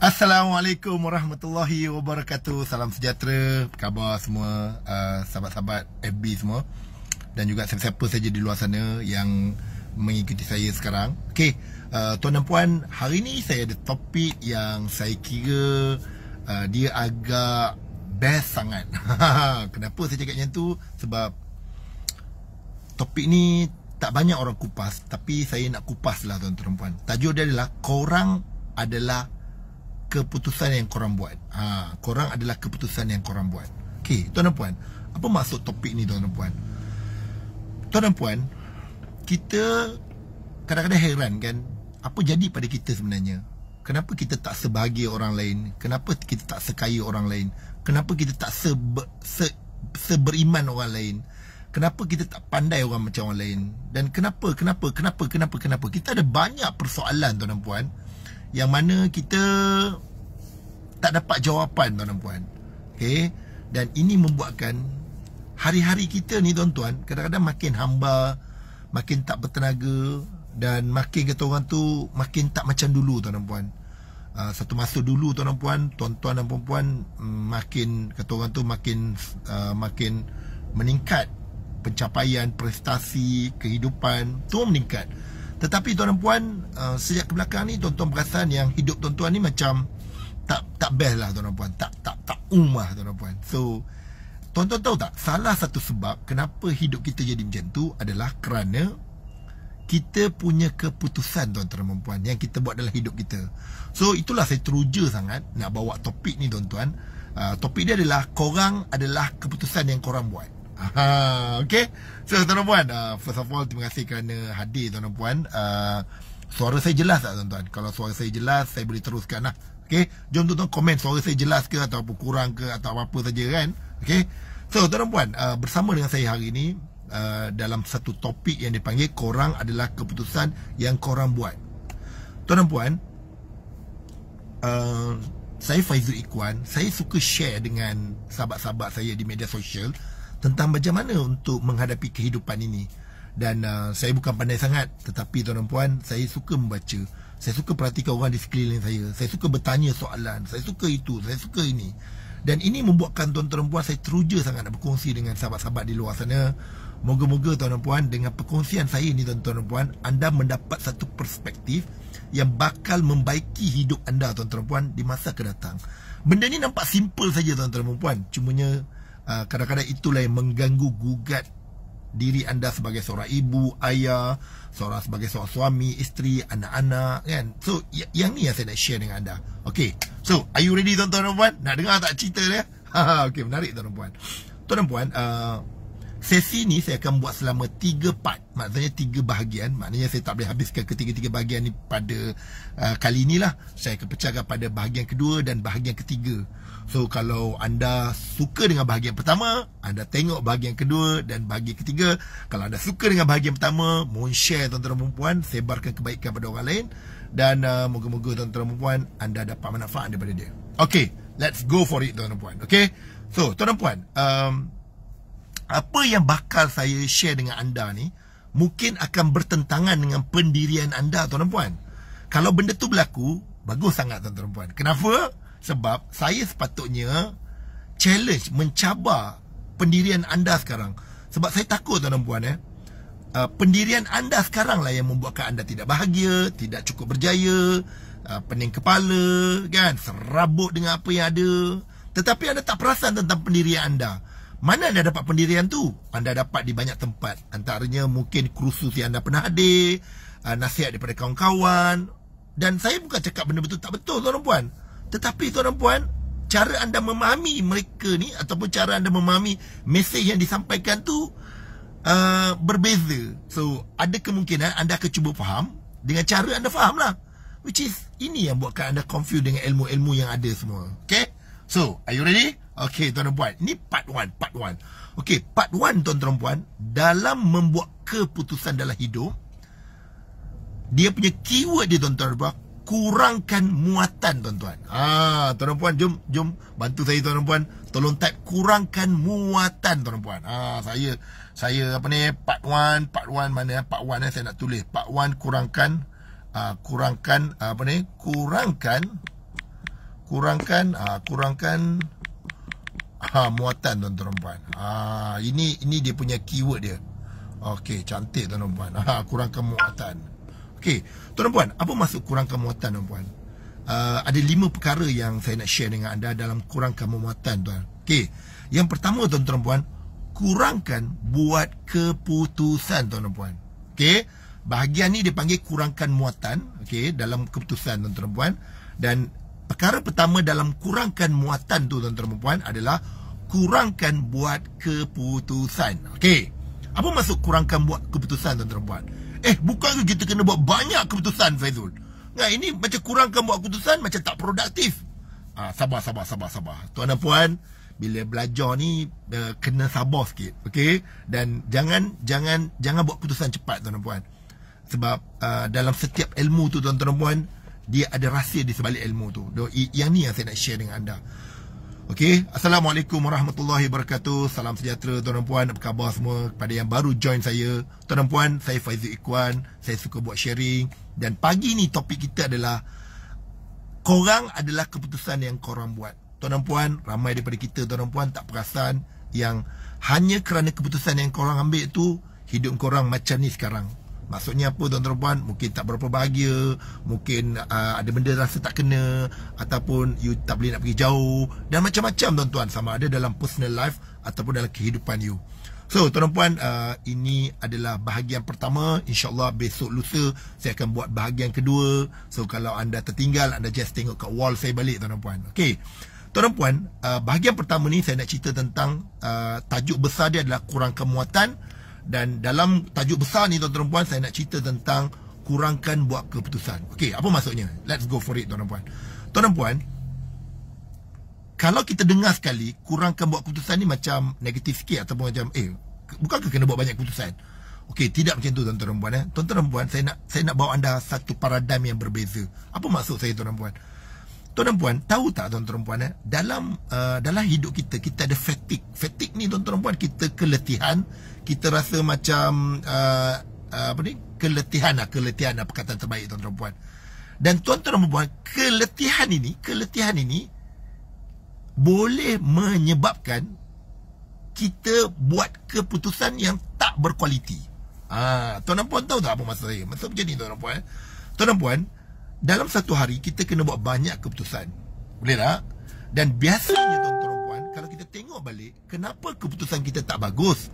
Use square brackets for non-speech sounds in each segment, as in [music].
Assalamualaikum warahmatullahi wabarakatuh Salam sejahtera Khabar semua uh, Sahabat-sahabat FB semua Dan juga siapa-siapa saja di luar sana Yang mengikuti saya sekarang Okay uh, ah, Tuan dan puan Hari ni saya ada topik yang saya kira uh, Dia agak best sangat [laughs] Kenapa saya cakap macam tu? Sebab Topik ni tak banyak orang kupas Tapi saya nak kupas lah tuan-tuan Tajuk dia adalah Korang adalah keputusan yang korang buat ha, Korang adalah keputusan yang korang buat Okay, tuan dan puan Apa maksud topik ni tuan dan puan? Tuan dan puan Kita kadang-kadang heran kan Apa jadi pada kita sebenarnya? Kenapa kita tak sebahagia orang lain? Kenapa kita tak sekaya orang lain? Kenapa kita tak sebe, se, seberiman orang lain? Kenapa kita tak pandai orang macam orang lain? Dan kenapa, kenapa, kenapa, kenapa, kenapa? Kita ada banyak persoalan tuan dan puan yang mana kita tak dapat jawapan tuan dan puan okay? dan ini membuatkan hari-hari kita ni tuan-tuan kadang-kadang makin hamba makin tak bertenaga dan makin kata orang tu makin tak macam dulu tuan dan puan uh, satu masa dulu tuan dan puan tuan-tuan dan puan-puan mm, makin kata orang tu makin uh, makin meningkat pencapaian prestasi kehidupan tu meningkat tetapi tuan dan puan uh, Sejak ke belakang ni Tuan-tuan perasan yang hidup tuan-tuan ni macam Tak tak best lah tuan dan puan Tak tak tak umah tuan dan puan So Tuan-tuan tahu tak Salah satu sebab Kenapa hidup kita jadi macam tu Adalah kerana kita punya keputusan tuan-tuan dan puan yang kita buat dalam hidup kita. So itulah saya teruja sangat nak bawa topik ni tuan-tuan. Uh, topik dia adalah korang adalah keputusan yang korang buat. Ha, okay, So tuan dan puan, uh, first of all terima kasih kerana hadir tuan dan puan. Uh, suara saya jelas tak tuan-tuan? Kalau suara saya jelas, saya boleh teruskan lah. Okey. Jom tuan-tuan komen suara saya jelas ke ataupun kurang ke atau apa-apa saja kan. okay. So tuan dan puan, uh, bersama dengan saya hari ini uh, dalam satu topik yang dipanggil korang adalah keputusan yang korang buat. Tuan dan puan, uh, saya Faizul Ikwan, saya suka share dengan sahabat-sahabat saya di media sosial tentang macam mana untuk menghadapi kehidupan ini dan uh, saya bukan pandai sangat tetapi tuan dan puan saya suka membaca saya suka perhatikan orang di sekeliling saya saya suka bertanya soalan saya suka itu saya suka ini dan ini membuatkan tuan dan puan saya teruja sangat nak berkongsi dengan sahabat-sahabat di luar sana moga-moga tuan dan puan dengan perkongsian saya ini tuan dan puan anda mendapat satu perspektif yang bakal membaiki hidup anda tuan dan puan di masa kedatang benda ni nampak simple saja tuan dan puan cumanya Ah, kadang-kadang itulah yang mengganggu gugat diri anda sebagai seorang ibu, ayah, seorang sebagai seorang suami, isteri, anak-anak kan. So yang ni yang saya nak share dengan anda. Okay, so are you ready tuan-tuan dan puan? Nak dengar tak cerita dia? [laughs] okay, menarik tuan-tuan puan. Tuan dan puan, uh, sesi ni saya akan buat selama 3 part. Maksudnya 3 bahagian. Maknanya saya tak boleh habiskan ketiga-tiga bahagian ni pada uh, kali lah. Saya akan pecahkan pada bahagian kedua dan bahagian ketiga. So kalau anda suka dengan bahagian pertama, anda tengok bahagian kedua dan bahagian ketiga. Kalau anda suka dengan bahagian pertama, mohon share tuan-tuan perempuan, sebarkan kebaikan kepada orang lain dan uh, moga-moga tuan-tuan perempuan anda dapat manfaat daripada dia. Okay, let's go for it tuan-tuan perempuan. Okay, so tuan-tuan perempuan, um, apa yang bakal saya share dengan anda ni mungkin akan bertentangan dengan pendirian anda tuan-tuan perempuan. Kalau benda tu berlaku, bagus sangat tuan-tuan perempuan. Kenapa? Kenapa? Sebab saya sepatutnya challenge, mencabar pendirian anda sekarang. Sebab saya takut tuan dan puan eh. Uh, pendirian anda sekarang lah yang membuatkan anda tidak bahagia, tidak cukup berjaya, uh, pening kepala, kan, serabut dengan apa yang ada. Tetapi anda tak perasan tentang pendirian anda. Mana anda dapat pendirian tu? Anda dapat di banyak tempat. Antaranya mungkin kursus yang anda pernah ada, uh, nasihat daripada kawan-kawan. Dan saya bukan cakap benda betul tak betul tuan dan tetapi tuan dan puan, cara anda memahami mereka ni ataupun cara anda memahami mesej yang disampaikan tu uh, berbeza. So, ada kemungkinan anda akan cuba faham dengan cara anda faham lah. Which is, ini yang buatkan anda confused dengan ilmu-ilmu yang ada semua. Okay? So, are you ready? Okay, tuan dan puan. Ni part one, part one. Okay, part one tuan dan puan, dalam membuat keputusan dalam hidup, dia punya keyword dia tuan-tuan kurangkan muatan tuan-tuan. Ah, ha, tuan puan jom jom bantu saya tuan puan tolong tak kurangkan muatan tuan puan. Ah, ha, saya saya apa ni part 1 part 1 mana part 1 eh saya nak tulis part 1 kurangkan ha, kurangkan ha, apa ni kurangkan kurangkan ha, kurangkan ha, muatan tuan-tuan puan. Ha, ini ini dia punya keyword dia. Okey, cantik tuan-tuan. Ah, kurangkan muatan. Okey, tuan-puan, apa maksud kurangkan muatan tuan-puan? Uh, ada lima perkara yang saya nak share dengan anda dalam kurangkan muatan tuan. Okey. Yang pertama tuan-tuan kurangkan buat keputusan tuan-tuan. Okey. Bahagian ni dipanggil kurangkan muatan, okey, dalam keputusan tuan-tuan dan perkara pertama dalam kurangkan muatan tu tuan-tuan adalah kurangkan buat keputusan. Okey. Apa maksud kurangkan buat keputusan tuan-tuan? Eh bukan ke kita kena buat banyak keputusan Faizul Nah ini macam kurangkan buat keputusan Macam tak produktif ha, Sabar sabar sabar sabar Tuan dan puan Bila belajar ni uh, Kena sabar sikit Okay Dan jangan Jangan Jangan buat keputusan cepat tuan dan puan Sebab uh, Dalam setiap ilmu tu tuan dan puan Dia ada rahsia di sebalik ilmu tu Do, Yang ni yang saya nak share dengan anda Okey, Assalamualaikum warahmatullahi wabarakatuh. Salam sejahtera tuan dan puan, apa khabar semua kepada yang baru join saya. Tuan dan puan, saya Faizul Ikwan. Saya suka buat sharing dan pagi ni topik kita adalah korang adalah keputusan yang korang buat. Tuan dan puan, ramai daripada kita tuan dan puan tak perasan yang hanya kerana keputusan yang korang ambil tu hidup korang macam ni sekarang. Maksudnya apa tuan-tuan puan Mungkin tak berapa bahagia Mungkin uh, ada benda rasa tak kena Ataupun you tak boleh nak pergi jauh Dan macam-macam tuan-tuan Sama ada dalam personal life Ataupun dalam kehidupan you So tuan-tuan puan uh, ah, Ini adalah bahagian pertama InsyaAllah besok lusa Saya akan buat bahagian kedua So kalau anda tertinggal Anda just tengok kat wall saya balik tuan-tuan puan Okay Tuan-tuan puan uh, ah, Bahagian pertama ni saya nak cerita tentang uh, Tajuk besar dia adalah kurang kemuatan dan dalam tajuk besar ni tuan-tuan puan saya nak cerita tentang kurangkan buat keputusan. Okey, apa maksudnya? Let's go for it tuan-tuan puan. Tuan-tuan puan, kalau kita dengar sekali kurangkan buat keputusan ni macam negatif sikit ataupun macam eh bukankah kena buat banyak keputusan? Okey, tidak macam tu tuan-tuan puan eh. Tuan-tuan puan, saya nak saya nak bawa anda satu paradigm yang berbeza. Apa maksud saya tuan-tuan puan? Tuan-tuan puan, tahu tak tuan-tuan puan eh? Dalam uh, dalam hidup kita kita ada fatigue. Fatigue ni tuan-tuan puan kita keletihan, kita rasa macam uh, uh, apa ni? Keletihan lah, keletihan lah perkataan terbaik tuan-tuan puan. Dan tuan-tuan puan, keletihan ini, keletihan ini boleh menyebabkan kita buat keputusan yang tak berkualiti. Ah, tuan-tuan puan tahu tak apa maksud saya? Maksud macam ni tuan-tuan puan. Eh? Tuan-tuan puan, dalam satu hari kita kena buat banyak keputusan. Boleh tak? Dan biasanya tuan-tuan puan, kalau kita tengok balik, kenapa keputusan kita tak bagus?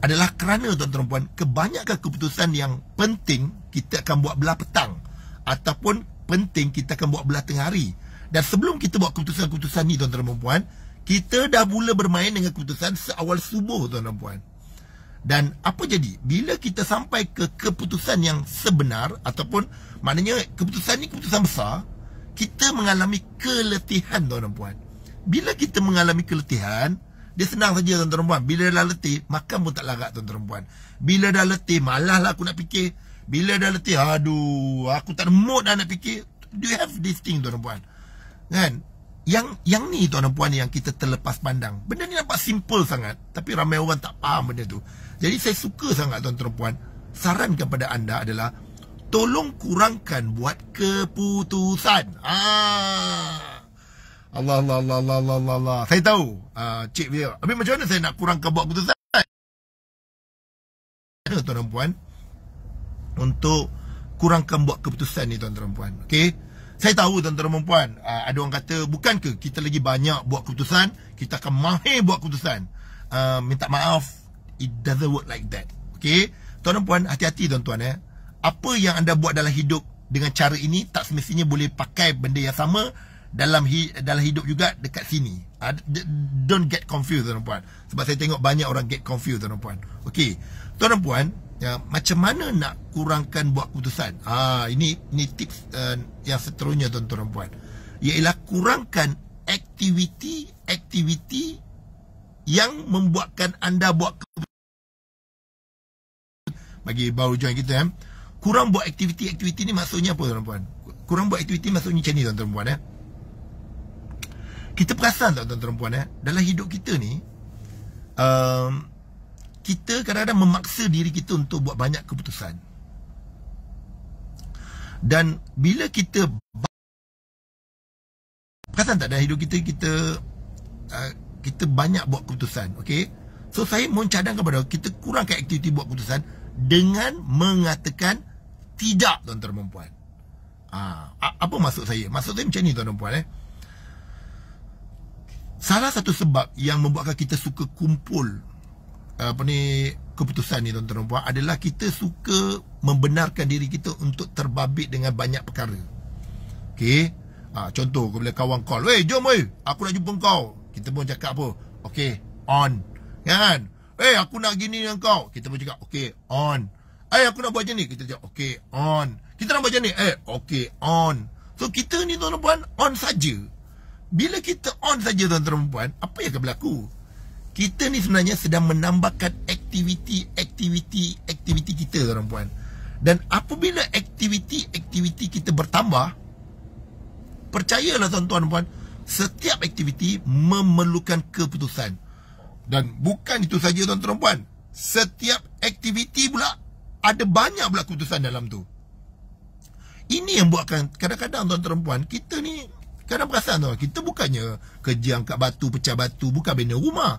Adalah kerana tuan-tuan puan, kebanyakan keputusan yang penting kita akan buat belah petang ataupun penting kita akan buat belah tengah hari. Dan sebelum kita buat keputusan-keputusan ni tuan-tuan puan, kita dah mula bermain dengan keputusan seawal subuh tuan-tuan puan. Dan apa jadi? Bila kita sampai ke keputusan yang sebenar ataupun maknanya keputusan ni keputusan besar, kita mengalami keletihan tuan dan puan. Bila kita mengalami keletihan, dia senang saja tuan dan puan. Bila dah letih, makan pun tak larat tuan dan puan. Bila dah letih, malahlah aku nak fikir. Bila dah letih, aduh, aku tak ada mood dah nak fikir. Do you have this thing tuan dan puan? Kan? yang yang ni tuan dan puan yang kita terlepas pandang. Benda ni nampak simple sangat tapi ramai orang tak faham benda tu. Jadi saya suka sangat tuan dan puan saran kepada anda adalah tolong kurangkan buat keputusan. Ah. Allah Allah Allah Allah Allah. Allah, Allah. Saya tahu. Ah cik dia. Habis macam mana saya nak kurangkan buat keputusan? Ada tuan dan puan untuk kurangkan buat keputusan ni tuan dan puan. Okey saya tahu tuan-tuan dan puan uh, ada orang kata bukan ke kita lagi banyak buat keputusan kita akan mahir buat keputusan uh, minta maaf it doesn't work like that Okay, tuan dan puan hati-hati tuan-tuan eh apa yang anda buat dalam hidup dengan cara ini tak semestinya boleh pakai benda yang sama dalam hi, dalam hidup juga dekat sini uh, don't get confused tuan-tuan sebab saya tengok banyak orang get confused tuan-tuan okey tuan-tuan ya macam mana nak kurangkan buat keputusan ah ini ni tips uh, yang seterusnya tuan-tuan dan puan ialah kurangkan aktiviti aktiviti yang membuatkan anda buat keputusan bagi baru join kita eh kurang buat aktiviti aktiviti ni maksudnya apa tuan-tuan puan kurang buat aktiviti maksudnya macam ni tuan-tuan dan puan eh kita perasan tak tuan-tuan dan puan eh dalam hidup kita ni um, kita kadang-kadang memaksa diri kita untuk buat banyak keputusan. Dan bila kita Perasan tak dalam hidup kita Kita uh, Kita banyak buat keputusan Okay So saya mencadangkan pada Kita kurangkan aktiviti buat keputusan Dengan mengatakan Tidak tuan-tuan dan puan uh, ah, Apa maksud saya Maksud saya macam ni tuan-tuan dan puan eh? Salah satu sebab Yang membuatkan kita suka kumpul apa ni keputusan ni tuan-tuan puan adalah kita suka membenarkan diri kita untuk terbabit dengan banyak perkara. Okey. Ha, contoh kau bila kawan call, "Wei, jom wei, aku nak jumpa kau." Kita pun cakap apa? Okey, on. Kan? "Wei, aku nak gini dengan kau." Kita pun cakap, "Okey, on." "Eh, aku nak buat macam ni." Kita cakap, "Okey, on." Kita nak buat macam ni. "Eh, okey, on." So kita ni tuan-tuan puan on saja. Bila kita on saja tuan-tuan puan, apa yang akan berlaku? kita ni sebenarnya sedang menambahkan aktiviti aktiviti aktiviti kita tuan puan dan apabila aktiviti aktiviti kita bertambah percayalah tuan-tuan puan setiap aktiviti memerlukan keputusan dan bukan itu saja tuan-tuan puan setiap aktiviti pula ada banyak pula keputusan dalam tu ini yang buatkan kadang-kadang tuan-tuan puan kita ni kadang perasan tuan kita bukannya kerja angkat batu pecah batu bukan bina rumah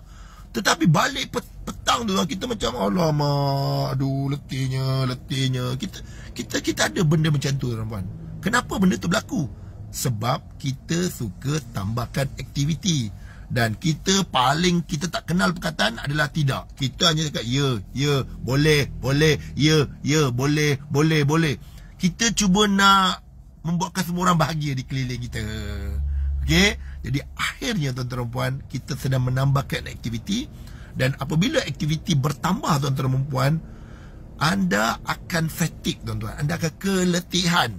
tetapi balik petang tu lah, kita macam alamak aduh letihnya letihnya kita kita kita ada benda macam tu tuan Kenapa benda tu berlaku? Sebab kita suka tambahkan aktiviti dan kita paling kita tak kenal perkataan adalah tidak. Kita hanya cakap ya, ya, boleh, boleh, ya, ya, boleh, boleh, boleh. Kita cuba nak membuatkan semua orang bahagia di keliling kita. okay? Jadi akhirnya tuan-tuan puan kita sedang menambahkan aktiviti dan apabila aktiviti bertambah tuan-tuan puan anda akan fatigue tuan-tuan. Anda akan keletihan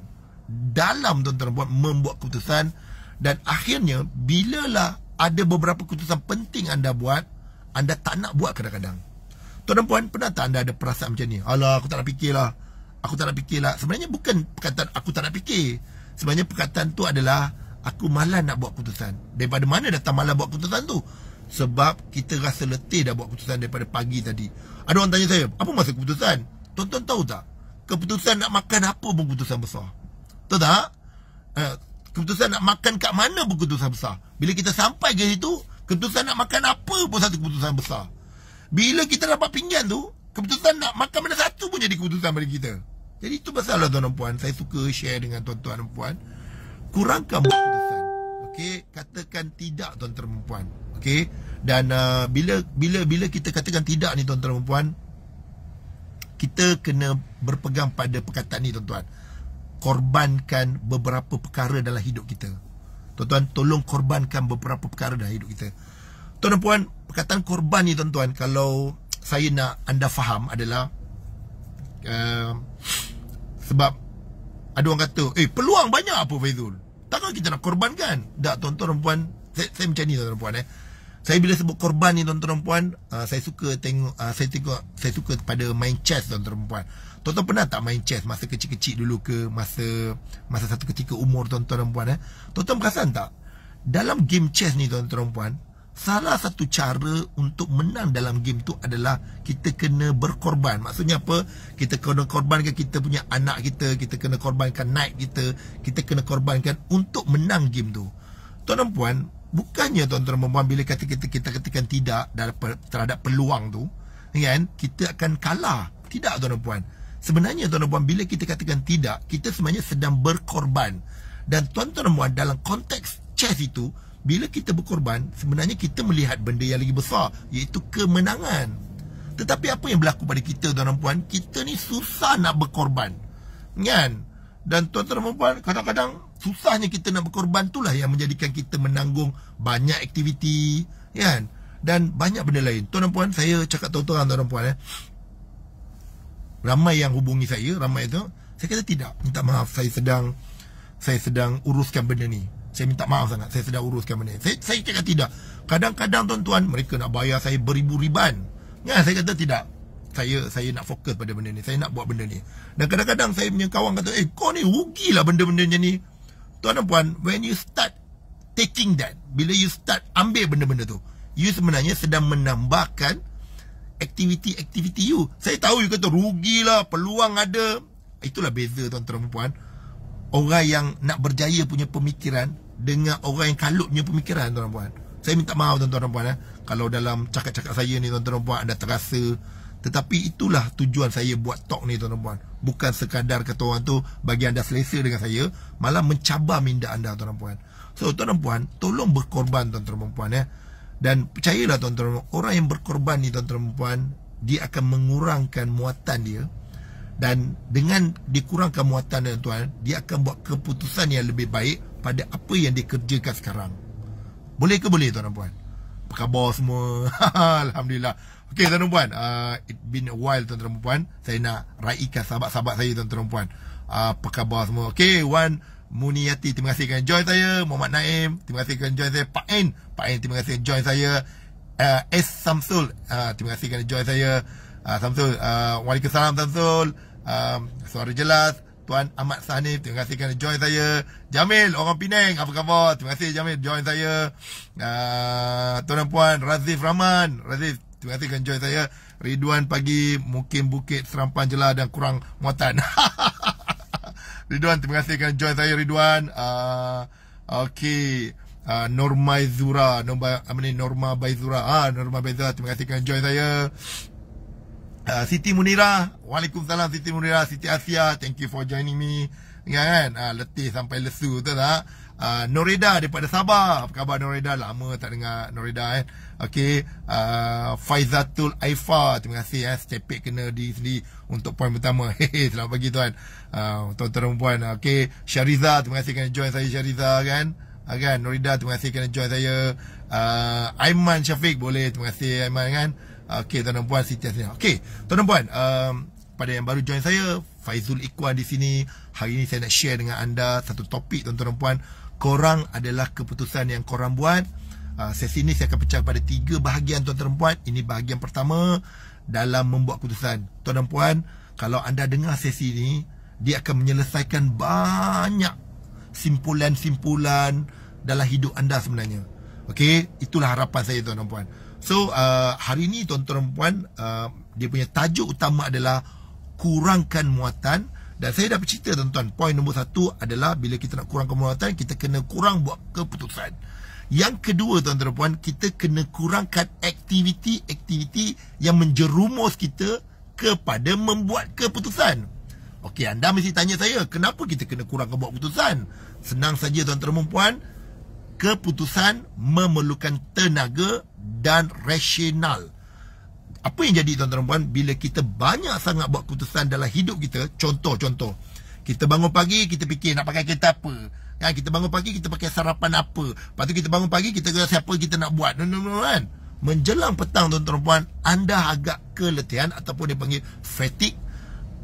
dalam tuan-tuan puan membuat keputusan dan akhirnya bilalah ada beberapa keputusan penting anda buat, anda tak nak buat kadang-kadang. Tuan dan puan, pernah tak anda ada perasaan macam ni? Alah, aku tak nak fikirlah. Aku tak nak fikirlah. Sebenarnya bukan perkataan aku tak nak fikir. Sebenarnya perkataan tu adalah Aku malah nak buat keputusan Daripada mana datang malas buat keputusan tu Sebab kita rasa letih dah buat keputusan daripada pagi tadi Ada orang tanya saya Apa maksud keputusan? Tuan-tuan tahu tak? Keputusan nak makan apa pun keputusan besar Tahu tak? Eh, keputusan nak makan kat mana pun keputusan besar Bila kita sampai ke situ Keputusan nak makan apa pun satu keputusan besar Bila kita dapat pinjam tu Keputusan nak makan mana satu pun jadi keputusan bagi kita Jadi itu pasal lah tuan-tuan Saya suka share dengan tuan-tuan dan puan kurangkan keputusan. Okey, katakan tidak tuan-tuan dan puan. Okey. Dan uh, bila bila bila kita katakan tidak ni tuan-tuan dan puan, kita kena berpegang pada perkataan ni tuan-tuan. Korbankan beberapa perkara dalam hidup kita. Tuan-tuan, tolong korbankan beberapa perkara dalam hidup kita. Tuan-tuan puan, perkataan korban ni tuan-tuan, kalau saya nak anda faham adalah uh, sebab ada orang kata, eh peluang banyak apa Faizul? Takkan kita nak korbankan? Tak, tuan-tuan dan puan. Saya, saya macam ni, tuan-tuan dan puan. Eh. Saya bila sebut korban ni, tuan-tuan dan puan, uh, ah, saya suka tengok, uh, saya tengok, saya suka pada main chess, tuan-tuan dan puan. Tuan-tuan pernah tak main chess masa kecil-kecil dulu ke? Masa masa satu ketika umur, tuan-tuan dan puan. Eh. Tuan-tuan perasan tak? Dalam game chess ni, tuan-tuan dan puan, salah satu cara untuk menang dalam game tu adalah kita kena berkorban. Maksudnya apa? Kita kena korbankan kita punya anak kita, kita kena korbankan naik kita, kita kena korbankan untuk menang game tu. Tuan dan puan, bukannya tuan dan puan bila kata kita kita katakan tidak terhadap peluang tu, kan? Kita akan kalah. Tidak tuan dan puan. Sebenarnya tuan dan puan bila kita katakan tidak, kita sebenarnya sedang berkorban. Dan tuan-tuan dan puan dalam konteks chess itu, bila kita berkorban sebenarnya kita melihat benda yang lagi besar iaitu kemenangan tetapi apa yang berlaku pada kita tuan dan puan kita ni susah nak berkorban kan dan tuan-tuan dan puan kadang-kadang susahnya kita nak berkorban itulah yang menjadikan kita menanggung banyak aktiviti kan dan banyak benda lain tuan dan puan saya cakap tuan-tuan tuan dan puan eh ramai yang hubungi saya ramai tu saya kata tidak minta maaf saya sedang saya sedang uruskan benda ni saya minta maaf sangat saya sedang uruskan benda saya, saya cakap tidak kadang-kadang tuan-tuan mereka nak bayar saya beribu-riban ya saya kata tidak saya saya nak fokus pada benda ni saya nak buat benda ni dan kadang-kadang saya punya kawan kata eh kau ni rugilah benda-benda ni tuan dan puan when you start taking that bila you start ambil benda-benda tu you sebenarnya sedang menambahkan aktiviti-aktiviti you saya tahu you kata rugilah peluang ada itulah beza tuan-tuan dan puan orang yang nak berjaya punya pemikiran dengan orang yang kalutnya pemikiran tuan puan. Saya minta maaf tuan-tuan puan eh. Kalau dalam cakap-cakap saya ni tuan-tuan dan puan Anda terasa Tetapi itulah tujuan saya buat talk ni tuan-tuan puan Bukan sekadar kata orang tu Bagi anda selesa dengan saya Malah mencabar minda anda tuan-tuan puan So tuan-tuan puan Tolong berkorban tuan-tuan dan puan eh. Dan percayalah tuan-tuan puan Orang yang berkorban ni tuan-tuan puan Dia akan mengurangkan muatan dia Dan dengan dikurangkan muatan dia tuan Dia akan buat keputusan yang lebih baik pada apa yang dikerjakan sekarang. Boleh ke boleh tuan dan puan? Apa khabar semua? [laughs] Alhamdulillah. Okey tuan dan puan, uh, it been a while tuan dan puan. Saya nak raikan sahabat-sahabat saya tuan dan puan. Uh, apa khabar semua? Okey, Wan Muniati, terima kasih kerana join saya. Muhammad Naim, terima kasih kerana join saya. Pak En, Pak En terima kasih kerana join saya. Uh, S Samsul, uh, terima kasih kerana join saya. Uh, Samsul, uh, Waalaikumsalam Samsul. Uh, suara jelas. Tuan Ahmad Sahnif Terima kasih kerana join saya Jamil orang Penang Apa khabar Terima kasih Jamil join saya uh, Tuan dan Puan Razif Rahman Razif Terima kasih kerana join saya Ridwan pagi Mungkin bukit serampan jela Dan kurang muatan [laughs] Ridwan terima kasih kerana join saya Ridwan uh, ah, Okay uh, ah, Norma Izura Norma, Norma Bayzura, ah, Norma Bayzura, Terima kasih kerana join saya Uh, Siti Munira Waalaikumsalam Siti Munira Siti Asia Thank you for joining me Ya kan uh, Letih sampai lesu tu tak uh, Noreda daripada Sabah Apa khabar Noreda Lama tak dengar Noreda kan Okay uh, ah, Faizatul Aifa Terima kasih eh Secepek kena di sini Untuk poin pertama [laughs] Hehe Selamat pagi tuan uh, Tuan-tuan dan puan Okay Syariza Terima kasih kerana join saya Syariza kan again, Norida terima kasih kerana join saya uh, Aiman Syafiq boleh Terima kasih Aiman kan uh, Okey, tuan dan puan Siti Asliha. Okey, tuan dan puan, um, pada yang baru join saya, Faizul Iqbal di sini. Hari ini saya nak share dengan anda satu topik tuan-tuan dan puan. Korang adalah keputusan yang korang buat. Uh, sesi ini saya akan pecah pada tiga bahagian tuan-tuan dan puan. Ini bahagian pertama dalam membuat keputusan. Tuan dan puan, kalau anda dengar sesi ini, dia akan menyelesaikan banyak simpulan-simpulan dalam hidup anda sebenarnya. Okey, itulah harapan saya tuan dan puan. So uh, hari ni tuan-tuan dan puan uh, Dia punya tajuk utama adalah Kurangkan muatan Dan saya dah bercerita tuan-tuan Poin nombor satu adalah Bila kita nak kurangkan muatan Kita kena kurang buat keputusan Yang kedua tuan-tuan dan puan Kita kena kurangkan aktiviti-aktiviti Yang menjerumus kita Kepada membuat keputusan Okey anda mesti tanya saya Kenapa kita kena kurangkan buat keputusan Senang saja tuan-tuan dan puan keputusan memerlukan tenaga dan rasional. Apa yang jadi tuan-tuan dan puan bila kita banyak sangat buat keputusan dalam hidup kita, contoh-contoh. Kita bangun pagi, kita fikir nak pakai kereta apa. Kan kita bangun pagi kita pakai sarapan apa. Lepas tu kita bangun pagi kita kata siapa kita nak buat. No no no kan. Menjelang petang tuan-tuan puan anda agak keletihan ataupun dipanggil fatigue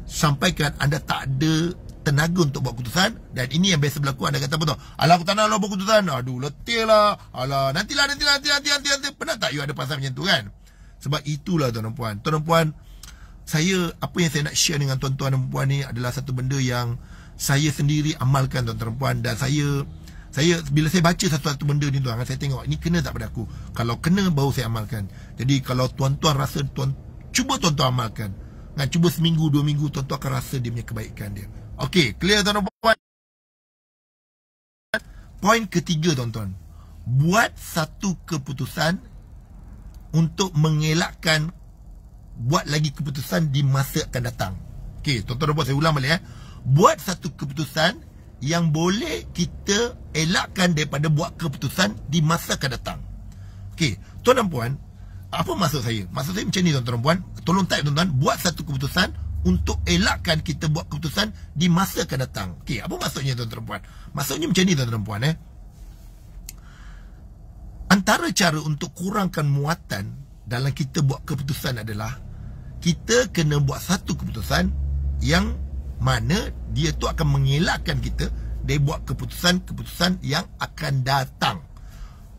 sampaikan anda tak ada tenaga untuk buat keputusan dan ini yang biasa berlaku anda kata betul alah aku tak nak buat keputusan aduh letih lah alah nantilah nantilah nantilah nantilah nantilah nantilah pernah tak you ada pasal macam tu kan sebab itulah tuan dan puan tuan dan puan saya apa yang saya nak share dengan tuan-tuan dan puan ni adalah satu benda yang saya sendiri amalkan tuan-tuan dan puan dan saya saya bila saya baca satu-satu benda ni tuan saya tengok ini kena tak pada aku kalau kena baru saya amalkan jadi kalau tuan-tuan rasa tuan cuba tuan-tuan amalkan kan cuba seminggu dua minggu tuan-tuan akan rasa dia punya kebaikan dia Okey, clear tuan-tuan puan. Point ketiga tuan-tuan. Buat satu keputusan untuk mengelakkan buat lagi keputusan di masa akan datang. Okey, tuan-tuan dan puan saya ulang balik eh. Buat satu keputusan yang boleh kita elakkan daripada buat keputusan di masa akan datang. Okey, tuan dan puan, apa maksud saya? Maksud saya macam ni tuan-tuan puan, tolong type tuan-tuan, buat satu keputusan untuk elakkan kita buat keputusan di masa akan datang. Okey, apa maksudnya tuan-tuan dan puan? Maksudnya macam ni tuan-tuan dan puan eh. Antara cara untuk kurangkan muatan dalam kita buat keputusan adalah kita kena buat satu keputusan yang mana dia tu akan mengelakkan kita dari buat keputusan-keputusan yang akan datang.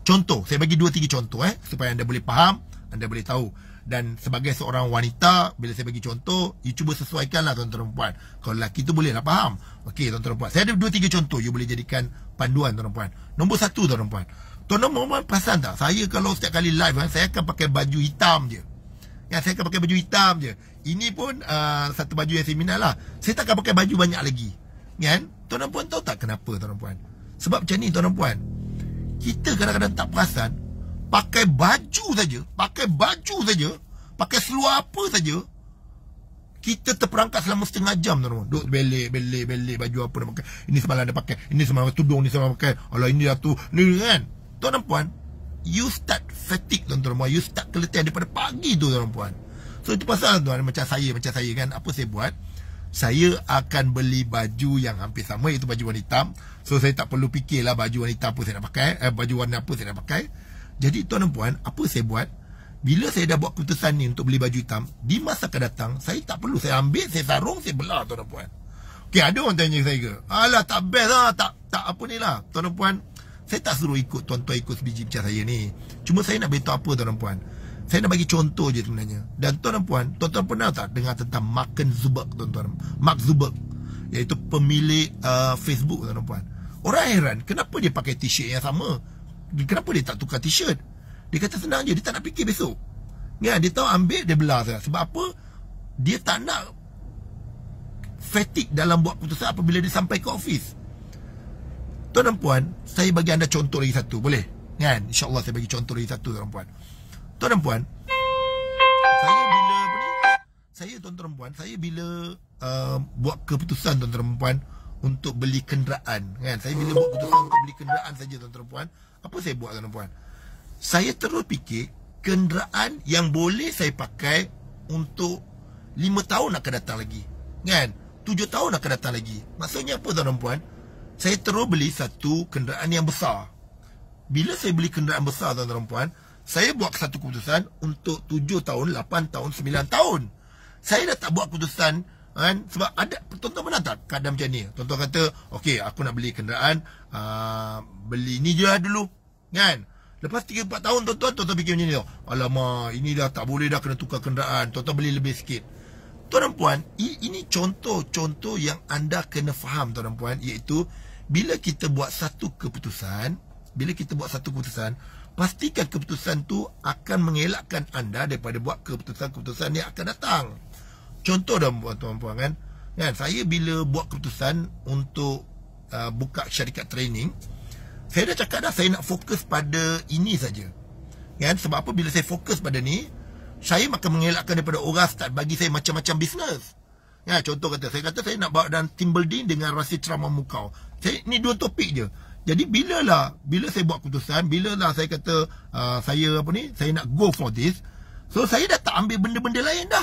Contoh, saya bagi dua tiga contoh eh supaya anda boleh faham, anda boleh tahu. Dan sebagai seorang wanita Bila saya bagi contoh You cuba sesuaikanlah tuan-tuan perempuan Kalau lelaki tu boleh lah faham Okey tuan-tuan perempuan Saya ada dua tiga contoh You boleh jadikan panduan tuan-tuan perempuan Nombor satu tuan-tuan perempuan Tuan-tuan perempuan perasan tak Saya kalau setiap kali live kan Saya akan pakai baju hitam je Ya saya akan pakai baju hitam je Ini pun uh, satu baju yang seminar lah Saya tak akan pakai baju banyak lagi Kan Tuan-tuan perempuan tahu tak kenapa tuan-tuan perempuan Sebab macam ni tuan-tuan perempuan kita kadang-kadang tak perasan pakai baju saja, pakai baju saja, pakai seluar apa saja, kita terperangkap selama setengah jam tu tuan duduk belik belik belik baju apa nak pakai ini semalam dah pakai ini semalam tudung ni semalam pakai Allah ini dah tu ni kan tuan dan puan you start fatigue tuan tuan you start keletihan daripada pagi tu tuan puan so itu pasal tuan macam saya macam saya kan apa saya buat saya akan beli baju yang hampir sama iaitu baju warna hitam so saya tak perlu fikirlah baju warna hitam apa saya nak pakai eh, baju warna apa saya nak pakai jadi tuan dan puan, apa saya buat? Bila saya dah buat keputusan ni untuk beli baju hitam, di masa akan datang, saya tak perlu. Saya ambil, saya sarung, saya belah tuan dan puan. Okey, ada orang tanya saya ke? Alah, tak best lah. Tak, tak apa ni lah. Tuan dan puan, saya tak suruh ikut tuan-tuan ikut sebiji macam saya ni. Cuma saya nak beritahu apa tuan dan puan. Saya nak bagi contoh je sebenarnya. Dan tuan dan puan, tuan-tuan pernah tak dengar tentang Mark zubak tuan-tuan? Mark zubak, Iaitu pemilik uh, Facebook, tuan-tuan. Orang heran, kenapa dia pakai t-shirt yang sama? kenapa dia tak tukar t-shirt? Dia kata senang je, dia tak nak fikir besok. Ya, dia tahu ambil, dia belah saja. Sebab apa? Dia tak nak fatik dalam buat keputusan apabila dia sampai ke office. Tuan dan puan, saya bagi anda contoh lagi satu. Boleh? Kan? InsyaAllah saya bagi contoh lagi satu, tuan dan puan. Tuan dan puan, saya bila, Saya, tuan dan puan, saya bila uh, buat keputusan, tuan dan puan, untuk beli kenderaan kan saya bila buat keputusan untuk beli kenderaan saja tuan-tuan puan apa saya buat tuan-tuan? Saya terus fikir kenderaan yang boleh saya pakai untuk 5 tahun nak datang lagi. Kan? 7 tahun nak datang lagi. Maksudnya apa tuan-tuan? Saya terus beli satu kenderaan yang besar. Bila saya beli kenderaan besar tuan-tuan, saya buat satu keputusan untuk 7 tahun, 8 tahun, 9 tahun. Saya dah tak buat keputusan kan sebab ada tuan-tuan pernah tak keadaan macam ni? Tuan-tuan kata, okey aku nak beli kenderaan, uh, beli ni je lah dulu. Kan? Lepas 3-4 tahun tuan-tuan, tuan-tuan fikir macam ni. Alamak, ini dah tak boleh dah kena tukar kenderaan. Tuan-tuan beli lebih sikit. Tuan dan puan, ini contoh-contoh yang anda kena faham tuan dan puan iaitu bila kita buat satu keputusan, bila kita buat satu keputusan, pastikan keputusan tu akan mengelakkan anda daripada buat keputusan-keputusan yang akan datang contoh dah buat tuan-tuan kan kan saya bila buat keputusan untuk uh, buka syarikat training saya dah cakap dah saya nak fokus pada ini saja kan sebab apa bila saya fokus pada ni saya makan mengelakkan daripada orang start bagi saya macam-macam bisnes Ya, kan? contoh kata saya kata saya nak bawa dan team building dengan rasa ceramah mukau. Saya ni dua topik je. Jadi bilalah bila saya buat keputusan, bilalah saya kata uh, saya apa ni, saya nak go for this. So saya dah tak ambil benda-benda lain dah.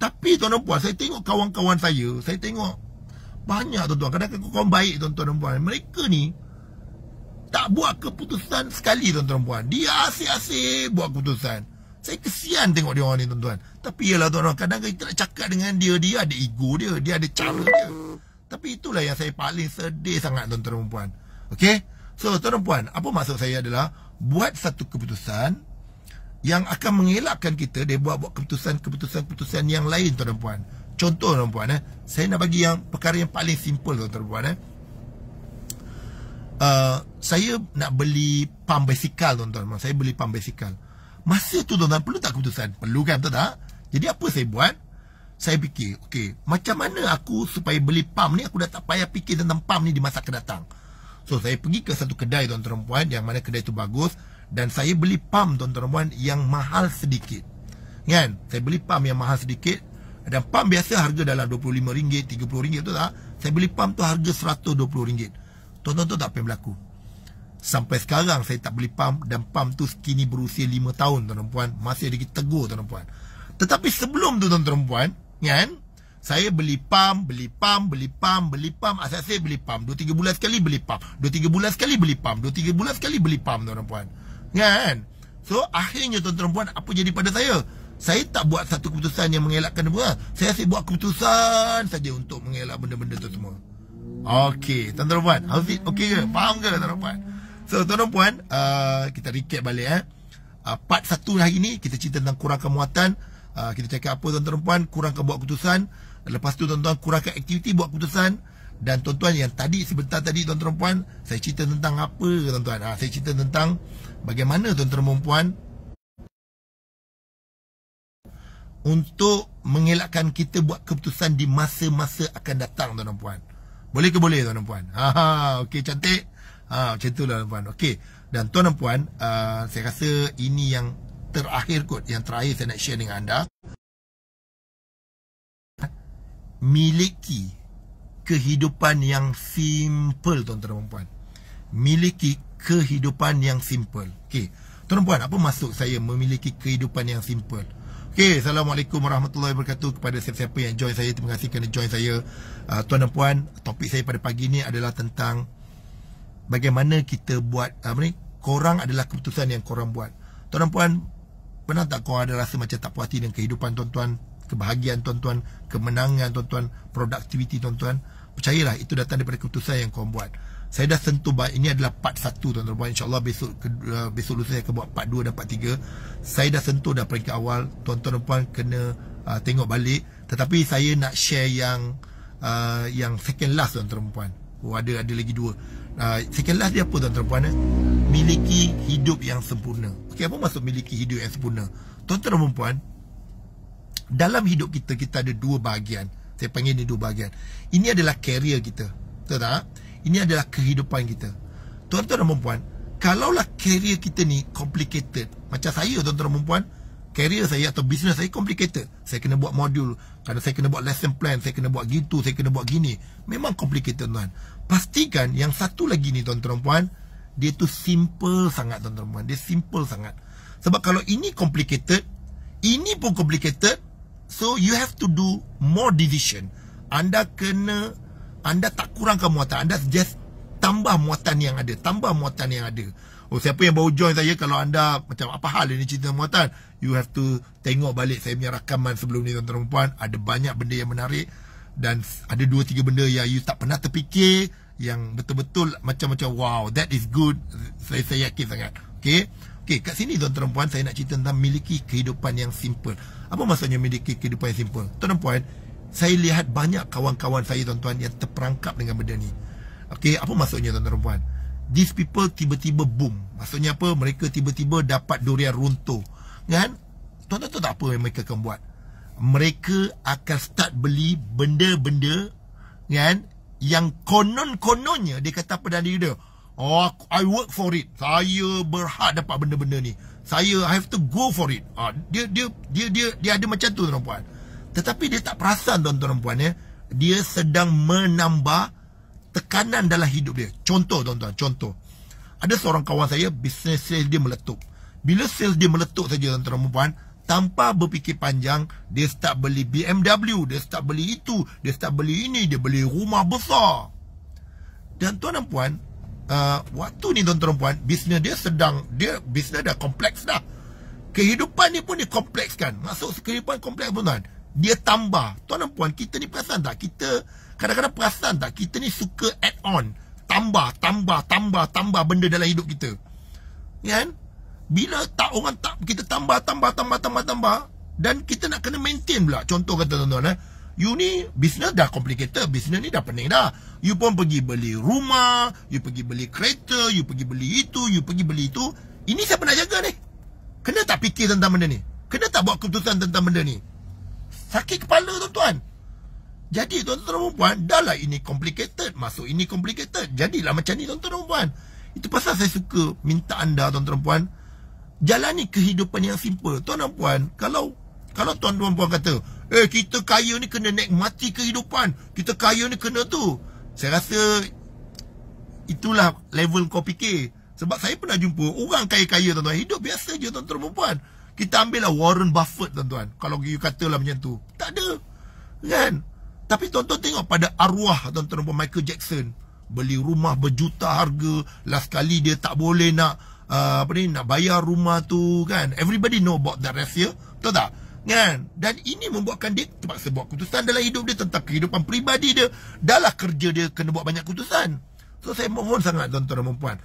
Tapi tuan dan puan, saya tengok kawan-kawan saya, saya tengok banyak tuan-tuan, kadang-kadang kawan baik tuan-tuan dan puan. Mereka ni tak buat keputusan sekali tuan-tuan dan puan. Dia asyik-asyik buat keputusan. Saya kesian tengok dia orang ni tuan-tuan. Tapi ialah tuan-tuan, kadang-kadang kita nak cakap dengan dia, dia ada ego dia, dia ada cara dia. Tapi itulah yang saya paling sedih sangat tuan-tuan dan puan. Okay? So tuan-tuan dan puan, apa maksud saya adalah buat satu keputusan, yang akan mengelakkan kita dia buat buat keputusan-keputusan-keputusan yang lain tuan puan. Contoh tuan puan eh, saya nak bagi yang perkara yang paling simple tuan puan eh. Uh, saya nak beli pam basikal tuan-tuan. Saya beli pam basikal. Masa tu tuan-tuan perlu tak keputusan? Perlu kan betul tak? Jadi apa saya buat? Saya fikir, okey, macam mana aku supaya beli pam ni aku dah tak payah fikir tentang pam ni di masa akan So saya pergi ke satu kedai tuan-tuan puan yang mana kedai tu bagus dan saya beli pam tuan-tuan puan yang mahal sedikit kan saya beli pam yang mahal sedikit dan pam biasa harga dalam RM25 RM30 tu tak saya beli pam tu harga RM120 tuan-tuan tu tak apa berlaku sampai sekarang saya tak beli pam dan pam tu kini berusia 5 tahun tuan-tuan puan masih lagi tegur tuan-tuan puan tetapi sebelum tu tuan-tuan puan kan saya beli pam, beli pam, beli pam, beli pam, asal saya beli pam. 2 3 bulan sekali beli pam. 2 3 bulan sekali beli pam. 2 3 bulan sekali beli pam, tuan-tuan puan. Kan? So, akhirnya tuan-tuan puan, apa jadi pada saya? Saya tak buat satu keputusan yang mengelakkan dia. Saya asyik buat keputusan saja untuk mengelak benda-benda tu semua. Okey, tuan-tuan puan. How's it? Okey ke? Faham ke tuan-tuan puan? So, tuan-tuan puan, uh, kita recap balik eh. Uh, part satu hari ini kita cerita tentang kurangkan muatan. Uh, kita cakap apa tuan-tuan puan? Kurangkan buat keputusan. Lepas tu tuan-tuan, kurangkan aktiviti buat keputusan dan tuan-tuan yang tadi sebentar tadi tuan-tuan perempuan saya cerita tentang apa tuan-tuan ha, saya cerita tentang bagaimana tuan-tuan perempuan untuk mengelakkan kita buat keputusan di masa-masa akan datang tuan-tuan perempuan boleh ke boleh tuan-tuan perempuan ha, ha okey cantik ha macam itulah tuan-tuan perempuan Okay. dan tuan-tuan perempuan uh, ah, saya rasa ini yang terakhir kot yang terakhir saya nak share dengan anda miliki kehidupan yang simple tuan-tuan dan puan. Miliki kehidupan yang simple. Okey. Tuan dan puan, apa maksud saya memiliki kehidupan yang simple? Okey, Assalamualaikum warahmatullahi wabarakatuh kepada siapa-siapa yang join saya. Terima kasih kerana join saya. Uh, ah, tuan dan puan, topik saya pada pagi ini adalah tentang bagaimana kita buat apa ni? Korang adalah keputusan yang korang buat. Tuan dan puan, pernah tak korang ada rasa macam tak puas hati dengan kehidupan tuan-tuan? kebahagiaan tuan-tuan, kemenangan tuan-tuan, produktiviti tuan-tuan percayalah itu datang daripada keputusan yang kau buat saya dah sentuh baik ini adalah part 1 tuan-tuan puan insyaallah besok kedua, uh, besok lusa saya akan buat part 2 dan part 3 saya dah sentuh dah peringkat awal tuan-tuan puan kena uh, tengok balik tetapi saya nak share yang uh, yang second last tuan-tuan puan oh, ada ada lagi dua uh, second last dia apa tuan-tuan puan eh? miliki hidup yang sempurna okey apa maksud miliki hidup yang sempurna tuan-tuan puan dalam hidup kita kita ada dua bahagian saya panggil ini dua bahagian Ini adalah karier kita Betul tak? Ini adalah kehidupan kita Tuan-tuan dan perempuan Kalaulah karier kita ni complicated Macam saya tuan-tuan dan perempuan Karier saya atau bisnes saya complicated Saya kena buat modul Kadang saya kena buat lesson plan Saya kena buat gitu Saya kena buat gini Memang complicated tuan-tuan Pastikan yang satu lagi ni tuan-tuan dan perempuan Dia tu simple sangat tuan-tuan dan perempuan Dia simple sangat Sebab kalau ini complicated Ini pun complicated So you have to do more division. Anda kena anda tak kurangkan muatan. Anda just tambah muatan yang ada, tambah muatan yang ada. Oh siapa yang baru join saya kalau anda macam apa hal ini cerita muatan, you have to tengok balik saya punya rakaman sebelum ni tuan-tuan puan, ada banyak benda yang menarik dan ada dua tiga benda yang you tak pernah terfikir yang betul-betul macam-macam wow, that is good. Saya saya yakin sangat. Okay Okey, kat sini tuan tuan puan saya nak cerita tentang memiliki kehidupan yang simple. Apa maksudnya memiliki kehidupan yang simple? Tuan puan, saya lihat banyak kawan-kawan saya tuan tuan yang terperangkap dengan benda ni. Okey, apa maksudnya tuan tuan puan? These people tiba-tiba boom. Maksudnya apa? Mereka tiba-tiba dapat durian runtuh. Kan? Tuan tuan tahu tak apa yang mereka akan buat? Mereka akan start beli benda-benda kan? Yang konon-kononnya dia kata pada diri dia. Oh, I work for it. Saya berhak dapat benda-benda ni. Saya I have to go for it. Ah, dia dia dia dia dia ada macam tu tuan puan. Tetapi dia tak perasan tuan-tuan dan puan ya. Eh. Dia sedang menambah tekanan dalam hidup dia. Contoh tuan-tuan, contoh. Ada seorang kawan saya bisnes sales dia meletup. Bila sales dia meletup saja tuan-tuan dan puan, tanpa berfikir panjang, dia start beli BMW, dia start beli itu, dia start beli ini, dia beli rumah besar. Dan tuan-tuan dan puan, uh, waktu ni tuan-tuan puan bisnes dia sedang dia bisnes dah kompleks dah kehidupan ni pun dia komplekskan masuk kehidupan kompleks pun tuan dia tambah tuan-tuan puan kita ni perasan tak kita kadang-kadang perasan tak kita ni suka add on tambah tambah tambah tambah benda dalam hidup kita ya kan bila tak orang tak kita tambah tambah tambah tambah tambah dan kita nak kena maintain pula contoh kata tuan-tuan eh you ni business dah complicated, business ni dah pening dah. You pun pergi beli rumah, you pergi beli kereta, you pergi beli itu, you pergi beli itu. Ini siapa nak jaga ni? Kena tak fikir tentang benda ni? Kena tak buat keputusan tentang benda ni? Sakit kepala tuan-tuan. Jadi tuan-tuan dan puan, dah lah ini complicated, masuk ini complicated. Jadilah macam ni tuan-tuan dan puan. Itu pasal saya suka minta anda tuan-tuan dan puan, jalani kehidupan yang simple. Tuan dan puan, kalau kalau tuan tuan puan kata, eh kita kaya ni kena nikmati kehidupan. Kita kaya ni kena tu. Saya rasa itulah level kau fikir. Sebab saya pernah jumpa orang kaya-kaya tuan-tuan. Hidup biasa je tuan-tuan dan puan. Kita ambillah Warren Buffett tuan-tuan. Kalau you katalah macam tu. Tak ada. Kan? Tapi tuan-tuan tengok pada arwah tuan-tuan puan Michael Jackson. Beli rumah berjuta harga. Last kali dia tak boleh nak uh, apa ni nak bayar rumah tu kan. Everybody know about that rahsia. Tahu tak? kan dan ini membuatkan dia terpaksa buat keputusan dalam hidup dia tentang kehidupan peribadi dia dalam kerja dia kena buat banyak keputusan so saya mohon sangat tuan-tuan dan puan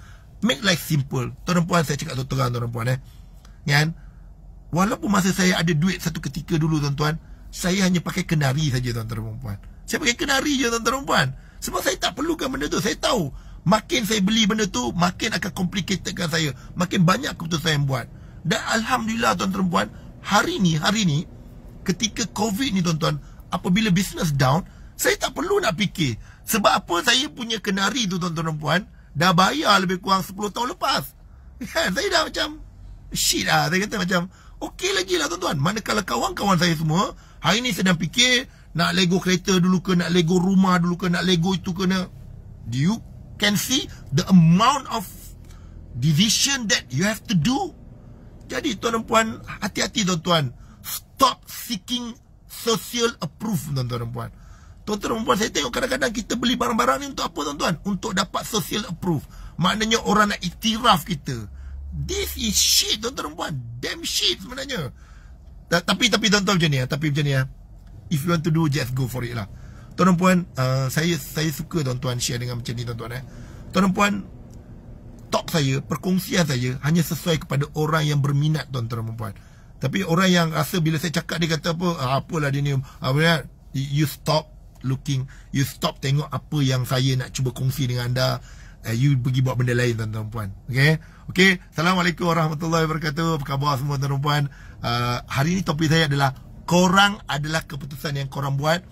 make life simple tuan-tuan puan saya cakap terang tuan-tuan puan eh kan walaupun masa saya ada duit satu ketika dulu tuan-tuan saya hanya pakai kenari saja tuan-tuan dan puan saya pakai kenari je tuan-tuan dan puan sebab saya tak perlukan benda tu saya tahu makin saya beli benda tu makin akan complicatedkan saya makin banyak keputusan yang buat dan alhamdulillah tuan-tuan dan puan, hari ni hari ni ketika covid ni tuan-tuan apabila business down saya tak perlu nak fikir sebab apa saya punya kenari tu tuan-tuan dan puan dah bayar lebih kurang 10 tahun lepas ya, saya dah macam shit ah. saya kata macam ok lagi lah tuan Mana manakala kawan-kawan saya semua hari ni sedang fikir nak lego kereta dulu ke nak lego rumah dulu ke nak lego itu ke nak you can see the amount of decision that you have to do jadi tuan dan puan, hati-hati tuan-tuan. Stop seeking social approval tuan-tuan dan puan. Tuan-tuan dan puan, saya tengok kadang-kadang kita beli barang-barang ni untuk apa tuan-tuan? Untuk dapat social approval. Maknanya orang nak iktiraf kita. This is shit tuan-tuan dan puan. Damn shit sebenarnya. Tapi tapi tuan-tuan macam ni ya. Tapi macam ni ya. If you want to do, just go for it lah. Tuan-tuan, uh, saya saya suka tuan-tuan share dengan macam ni tuan-tuan eh. Tuan-tuan, talk saya, perkongsian saya hanya sesuai kepada orang yang berminat tuan-tuan dan puan. Tapi orang yang rasa bila saya cakap dia kata apa, ah, apalah dia ni, ah, you stop looking, you stop tengok apa yang saya nak cuba kongsi dengan anda. Uh, you pergi buat benda lain tuan-tuan dan puan. Okay? Okay? Assalamualaikum warahmatullahi wabarakatuh. Apa khabar semua tuan-tuan dan puan? Uh, hari ni topik saya adalah korang adalah keputusan yang korang buat.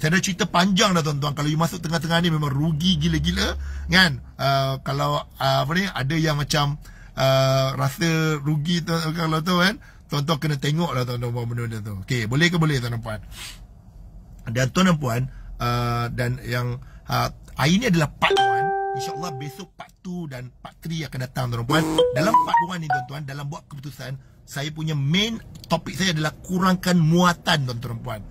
Saya ada cerita panjang dah tuan-tuan Kalau you masuk tengah-tengah ni memang rugi gila-gila Kan uh, Kalau uh, apa ni ada yang macam uh, Rasa rugi tuan kalau tu kan Tuan-tuan kena tengok lah tuan-tuan buat benda tu Okay boleh ke boleh tuan-tuan Dan tuan-tuan uh, Dan yang uh, Hari ni adalah part 1 InsyaAllah besok part 2 dan part 3 akan datang tuan-tuan Dalam part 1 ni tuan-tuan Dalam buat keputusan Saya punya main topik saya adalah Kurangkan muatan tuan-tuan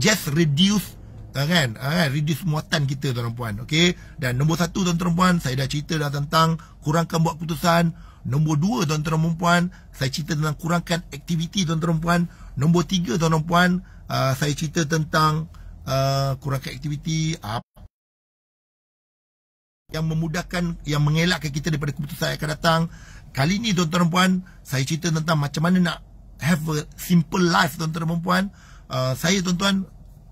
Just reduce Ah, kan ah, kan reduce muatan kita tuan dan puan okey dan nombor satu tuan dan puan saya dah cerita dah tentang kurangkan buat keputusan nombor dua tuan dan puan saya cerita tentang kurangkan aktiviti tuan dan puan nombor tiga tuan dan puan uh, ah, saya cerita tentang uh, kurangkan aktiviti apa yang memudahkan yang mengelakkan kita daripada keputusan yang akan datang kali ini tuan dan puan saya cerita tentang macam mana nak have a simple life tuan dan puan uh, saya tuan-tuan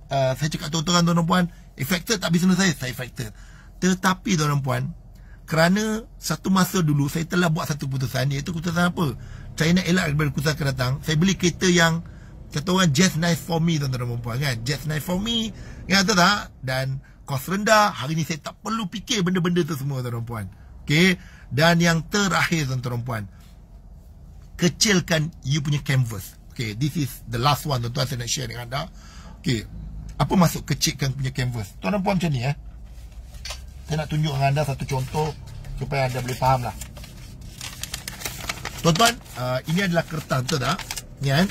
Eh, saya cakap tu orang tuan puan affected tak business saya saya affected tetapi tuan puan kerana satu masa dulu saya telah buat satu keputusan iaitu keputusan apa saya nak elak daripada keputusan akan datang saya beli kereta yang kata orang just nice for me tuan tuan puan kan just nice for me kan tu tak dan kos rendah hari ni saya tak perlu fikir benda-benda tu semua tuan tuan puan okay? dan yang terakhir tuan tuan puan kecilkan you punya canvas Okay, this is the last one tuan-tuan saya nak share dengan anda. Okay, apa maksud kecilkan punya canvas tuan dan puan macam ni eh saya nak tunjuk dengan anda satu contoh supaya anda boleh faham lah tuan-tuan uh, ini adalah kertas betul tak ni kan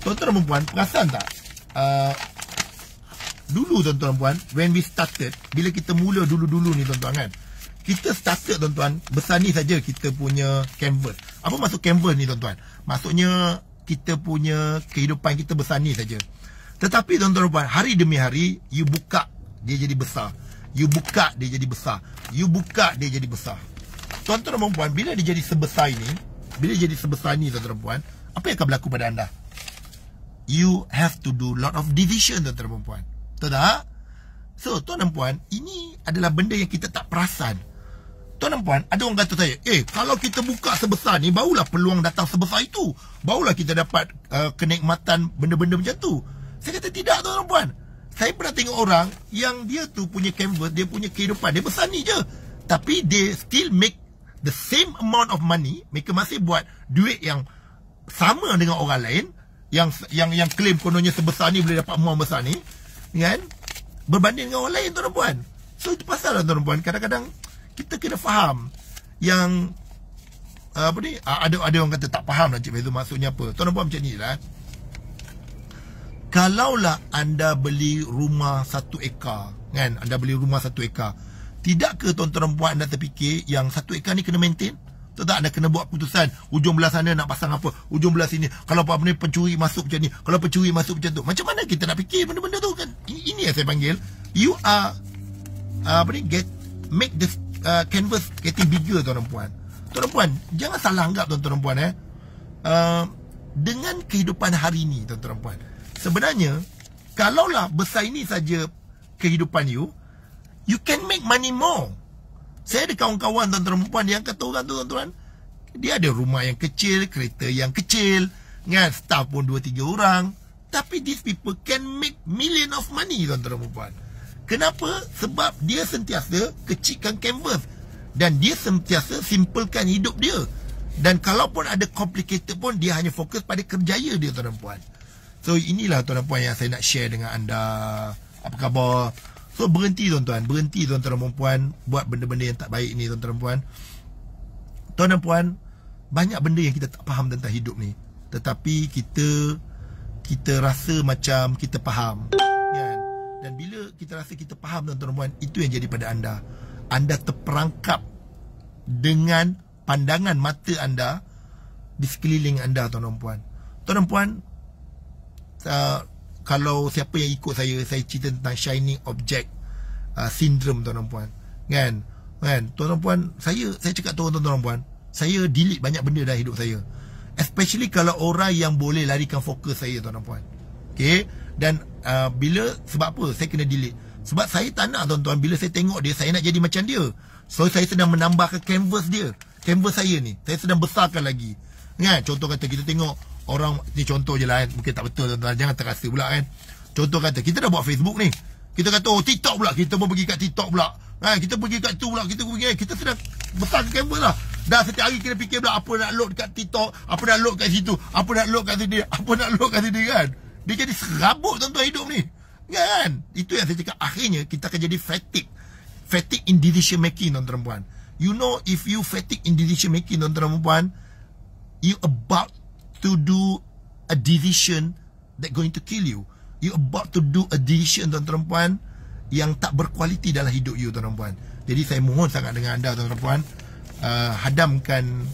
tuan-tuan dan puan perasan tak uh, dulu tuan-tuan dan puan when we started bila kita mula dulu-dulu ni tuan-tuan kan kita started tuan-tuan besar ni saja kita punya canvas apa maksud canvas ni tuan-tuan maksudnya kita punya kehidupan kita besar ni saja tetapi tuan-tuan puan, hari demi hari you buka dia jadi besar. You buka dia jadi besar. You buka dia jadi besar. Tuan-tuan puan, bila dia jadi sebesar ini, bila dia jadi sebesar ini tuan-tuan puan, apa yang akan berlaku pada anda? You have to do lot of division tuan-tuan dan puan. Betul So, tuan dan puan, ini adalah benda yang kita tak perasan. Tuan dan puan, ada orang kata saya, eh, kalau kita buka sebesar ni, barulah peluang datang sebesar itu. Barulah kita dapat uh, kenikmatan benda-benda macam tu. Saya kata tidak tuan dan puan. Saya pernah tengok orang yang dia tu punya canvas, dia punya kehidupan. Dia besar ni je. Tapi dia still make the same amount of money. Mereka masih buat duit yang sama dengan orang lain. Yang yang yang claim kononnya sebesar ni boleh dapat muang besar ni. Kan? Berbanding dengan orang lain tuan dan puan. So itu pasal lah tuan dan puan. Kadang-kadang kita kena faham yang apa ni ada ada orang kata tak faham lah Cik Bezu maksudnya apa tuan dan puan macam ni lah kalaulah anda beli rumah satu ekar kan anda beli rumah satu ekar tidak ke tuan-tuan dan puan anda terfikir yang satu ekar ni kena maintain tahu tak anda kena buat keputusan ujung belah sana nak pasang apa ujung belah sini kalau apa ni pencuri masuk macam ni kalau pencuri masuk macam tu macam mana kita nak fikir benda-benda tu kan ini yang saya panggil you are uh, apa ni get make the uh, canvas getting bigger tuan dan puan tuan dan puan jangan salah anggap tuan-tuan dan puan eh uh, dengan kehidupan hari ni tuan-tuan dan puan sebenarnya kalaulah besar ini saja kehidupan you you can make money more saya ada kawan-kawan tuan-tuan perempuan yang kata orang tu tuan-tuan dia ada rumah yang kecil kereta yang kecil dengan staff pun 2-3 orang tapi these people can make million of money tuan-tuan perempuan kenapa? sebab dia sentiasa kecikkan canvas dan dia sentiasa simplekan hidup dia dan kalaupun ada complicated pun dia hanya fokus pada kerjaya dia tuan-tuan perempuan So inilah tuan dan puan yang saya nak share dengan anda. Apa khabar? So berhenti tuan-tuan, berhenti tuan-tuan dan puan buat benda-benda yang tak baik ni tuan-tuan dan puan. Tuan dan puan, banyak benda yang kita tak faham tentang hidup ni. Tetapi kita kita rasa macam kita faham. Kan? Dan bila kita rasa kita faham tuan-tuan dan puan, itu yang jadi pada anda. Anda terperangkap dengan pandangan mata anda di sekeliling anda tuan-tuan dan puan. Tuan dan puan, uh, kalau siapa yang ikut saya saya cerita tentang shining object uh, syndrome tuan dan puan kan kan tuan dan puan saya saya cakap tuan-tuan dan puan saya delete banyak benda dalam hidup saya especially kalau orang yang boleh larikan fokus saya tuan dan puan okey dan uh, bila sebab apa saya kena delete sebab saya tak nak tuan-tuan bila saya tengok dia saya nak jadi macam dia so saya sedang menambahkan canvas dia canvas saya ni saya sedang besarkan lagi kan contoh kata kita tengok orang ni contoh je lah kan mungkin tak betul tuan-tuan jangan terasa pula kan contoh kata kita dah buat Facebook ni kita kata oh TikTok pula kita pun pergi kat TikTok pula kan kita pergi kat tu pula kita pergi eh, kita sudah besar ke kamera lah dah setiap hari kena fikir pula apa nak load kat TikTok apa nak load kat situ apa nak load kat sini [laughs] apa nak load kat sini kan dia jadi serabut tuan-tuan hidup ni kan itu yang saya cakap akhirnya kita akan jadi fatigue fatigue in decision making tuan-tuan you know if you fatigue in decision making tuan-tuan you about to do a division that going to kill you. You about to do a decision tuan tuan puan yang tak berkualiti dalam hidup you tuan tuan puan. Jadi saya mohon sangat dengan anda tuan tuan puan uh, hadamkan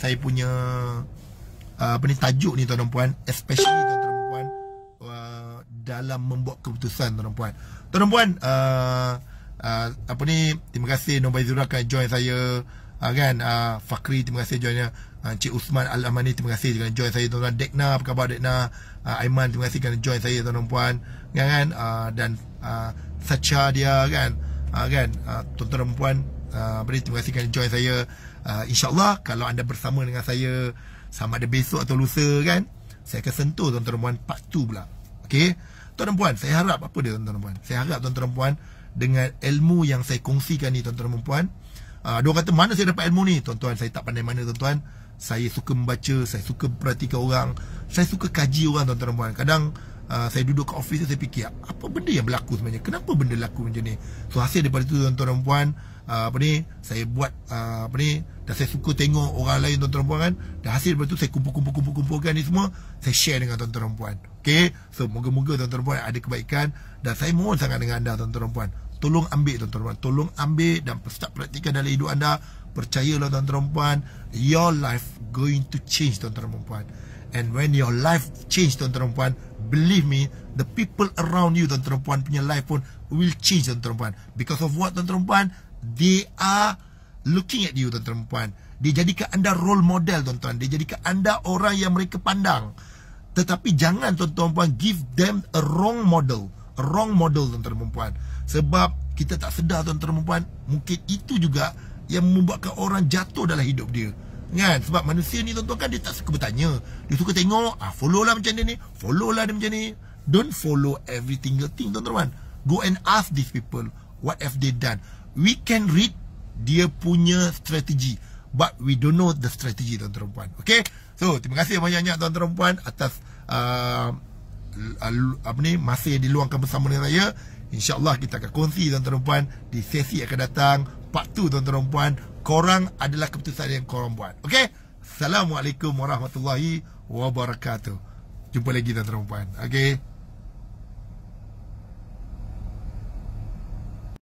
saya punya uh, apa ni tajuk ni tuan tuan puan especially tuan tuan puan uh, dalam membuat keputusan tuan tuan puan. Tuan tuan puan uh, uh, apa ni terima kasih Nobai Zura kan join saya uh, kan uh, Fakri terima kasih joinnya. Encik ah, Usman Al-Amani terima kasih kerana join saya tuan-tuan Dekna apa khabar Dekna uh, Aiman terima kasih kerana join saya tuan-tuan puan kan, kan? Ah, dan Sacha dia kan uh, kan uh, tuan-tuan puan beri terima kasih kerana join saya insyaallah kalau anda bersama dengan saya sama ada besok atau lusa kan saya akan sentuh tuan-tuan puan part 2 pula okey tuan-tuan puan saya harap apa dia tuan-tuan puan saya harap tuan-tuan puan dengan ilmu yang saya kongsikan ni tuan-tuan puan dua kata mana saya dapat ilmu ni tuan-tuan saya tak pandai mana tuan-tuan saya suka membaca, saya suka perhatikan orang, saya suka kaji orang tuan-tuan dan puan. Kadang uh, saya duduk kat office saya fikir, apa benda yang berlaku sebenarnya? Kenapa benda laku macam ni? So hasil daripada tu tuan-tuan dan puan, uh, apa ni? Saya buat uh, apa ni? Dan saya suka tengok orang lain tuan-tuan dan puan kan. Dan hasil daripada tu saya kumpul-kumpul-kumpul-kumpulkan ni semua, saya share dengan tuan-tuan dan puan. Okay, so moga-moga tuan-tuan dan puan ada kebaikan dan saya mohon sangat dengan anda tuan-tuan dan puan. Tolong ambil tuan-tuan dan puan, tolong ambil dan start praktikan dalam hidup anda percayalah tuan-tuan dan puan your life going to change tuan-tuan dan puan and when your life change tuan-tuan dan puan believe me the people around you tuan-tuan dan puan punya life pun will change tuan-tuan dan puan because of what tuan-tuan dan puan they are looking at you tuan-tuan dan puan dia jadikan anda role model tuan-tuan dia jadikan anda orang yang mereka pandang tetapi jangan tuan-tuan puan give them a wrong model a wrong model tuan-tuan dan puan sebab kita tak sedar tuan-tuan dan puan mungkin itu juga yang membuatkan orang jatuh dalam hidup dia kan sebab manusia ni tuan-tuan kan dia tak suka bertanya dia suka tengok ah follow lah macam dia ni follow lah dia macam ni don't follow every single thing tuan-tuan go and ask these people what have they done we can read dia punya strategi but we don't know the strategy tuan-tuan okay? so terima kasih banyak-banyak tuan-tuan atas uh, uh, apa ni masa yang diluangkan bersama dengan saya insyaAllah kita akan kongsi tuan-tuan di sesi yang akan datang part 2 tuan-tuan dan puan korang adalah keputusan yang korang buat Okay. assalamualaikum warahmatullahi wabarakatuh jumpa lagi tuan-tuan dan puan okey